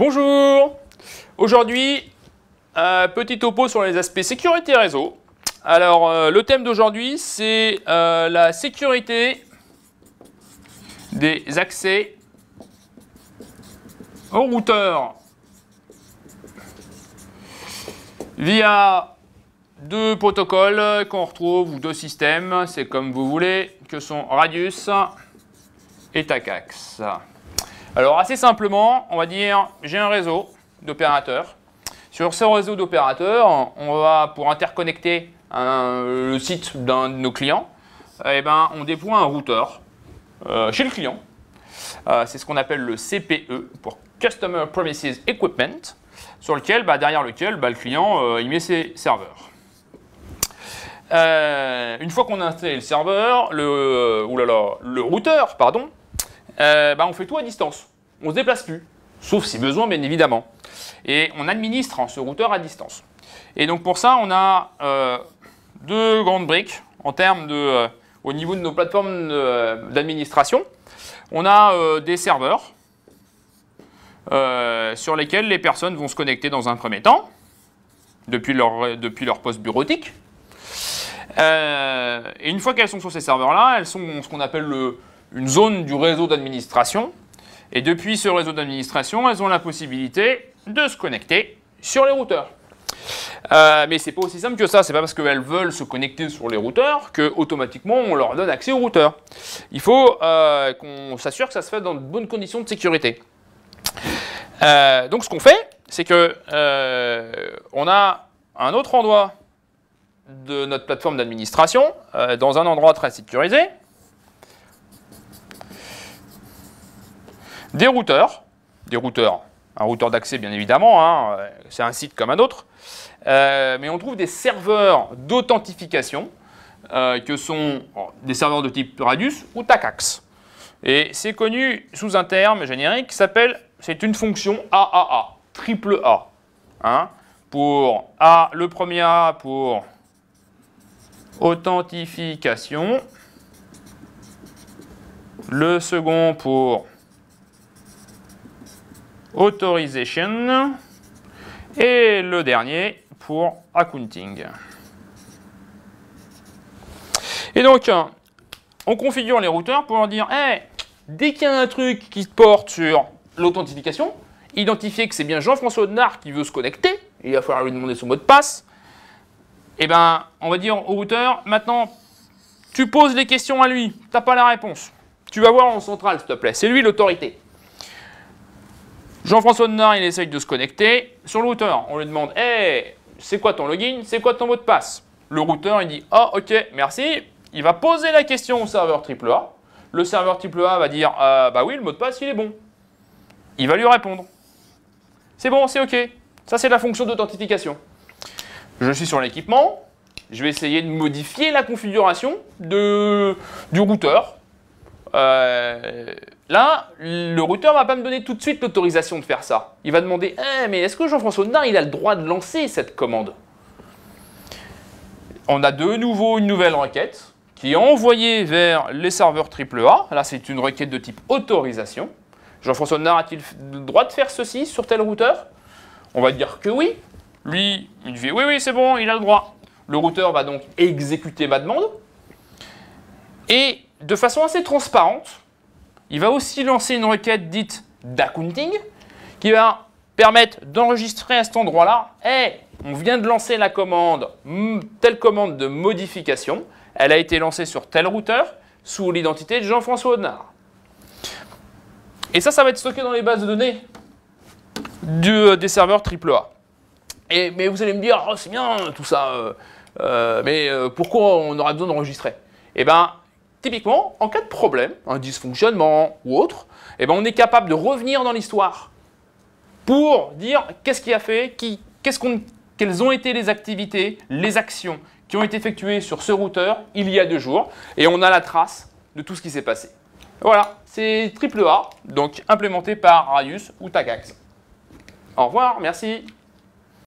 Bonjour Aujourd'hui, un euh, petit topo sur les aspects sécurité réseau. Alors, euh, le thème d'aujourd'hui, c'est euh, la sécurité des accès au routeur via deux protocoles qu'on retrouve, ou deux systèmes, c'est comme vous voulez, que sont Radius et Tacax. Alors assez simplement, on va dire j'ai un réseau d'opérateurs. Sur ce réseau d'opérateurs, on va pour interconnecter hein, le site d'un de nos clients, eh ben, on déploie un routeur euh, chez le client. Euh, c'est ce qu'on appelle le CPE pour Customer Premises Equipment, sur lequel, bah, derrière lequel bah, le client euh, met ses serveurs. une fois qu'on a installé le serveur, le, le routeur, pardon, euh, bah, on fait tout à distance. On ne se déplace plus, sauf si besoin, bien évidemment. Et on administre hein, ce routeur à distance. Et donc pour ça, on a euh, deux grandes briques en termes de, euh, au niveau de nos plateformes d'administration. On a des serveurs sur lesquels les personnes vont se connecter dans un premier temps, depuis leur, depuis leur poste bureautique. et une fois qu'elles sont sur ces serveurs-là, elles sont ce qu'on appelle le, une zone du réseau d'administration. Et depuis ce réseau d'administration, elles ont la possibilité de se connecter sur les routeurs. Mais euh, mais c'est pas aussi simple que ça. C'est pas parce qu'elles veulent se connecter sur les routeurs que automatiquement on leur donne accès aux routeurs. Il faut euh, qu'on s'assure que ça se fait dans de bonnes conditions de sécurité. Euh, donc ce qu'on fait, c'est que on a un autre endroit de notre plateforme d'administration dans un endroit très sécurisé Des routeurs, des routeurs, un routeur d'accès bien évidemment, hein. c'est un site comme un autre, euh, mais on trouve des serveurs d'authentification euh, que sont des serveurs de type Radius ou TACAX. Et c'est connu sous un terme générique qui s'appelle, c'est une fonction AAA, triple A. Hein. pour A, le premier A pour authentification, le second pour Authorization. Et le dernier pour Accounting. Et donc, on configure les routeurs pour leur dire, eh dès qu'il y a un truc qui porte sur l'authentification, identifier que c'est bien Jean-François audenard qui veut se connecter, il va falloir lui demander son mot de passe, et eh ben, on va dire au routeur, maintenant, tu poses les questions à lui, t'as pas la réponse. Tu vas voir en centrale, s'il te plaît, c'est lui l'autorité. Jean-François Denard, il essaye de se connecter. Sur le routeur, on lui demande Hey, eh, c'est quoi ton login C'est quoi ton mot de passe Le routeur, il dit Ah, ok, merci. Il va poser la question au serveur AAA. Le serveur AAA va dire Ah, Bah oui, le mot de passe, il est bon. Il va lui répondre C'est bon, c'est ok. Ça, c'est la fonction d'authentification. Je suis sur l'équipement. Je vais essayer de modifier la configuration de, du routeur. Euh, Là, le routeur va pas me donner tout de suite l'autorisation de faire ça. Il va demander eh, mais est-ce que Jean-François Nard il a le droit de lancer cette commande ?» On a de nouveau une nouvelle requête qui est envoyée vers les serveurs AAA. Là, c'est une requête de type autorisation. Jean-François Nard a-t-il le droit de faire ceci sur tel routeur On va dire que oui. Lui, il dit « Oui, oui, c'est bon, il a le droit. » Le routeur va donc exécuter ma demande. Et de façon assez transparente, il va aussi lancer une requête dite d'accounting qui va permettre d'enregistrer à cet endroit-là, hey, eh, on vient de lancer la commande, hmm, telle commande de modification, elle a été lancée sur tel routeur sous l'identité de Jean-François Audenard. Et ça, ça va être stocké dans les bases de données euh, des serveurs AAA. Et, mais vous allez me dire, oh, c'est bien euh, tout ça, euh, mais pourquoi on aura besoin d'enregistrer Eh ben, typiquement, en cas de problème, un dysfonctionnement ou autre, eh ben, on est capable de revenir dans l'histoire pour dire qu'est-ce qui a fait, qui, quelles ont été les activités, les actions qui ont été effectuées sur ce routeur il y a deux jours, et on a la trace de tout ce qui s'est passé. Voilà, c'est AAA, donc implémenté par Radius ou Tagax. Au revoir, merci.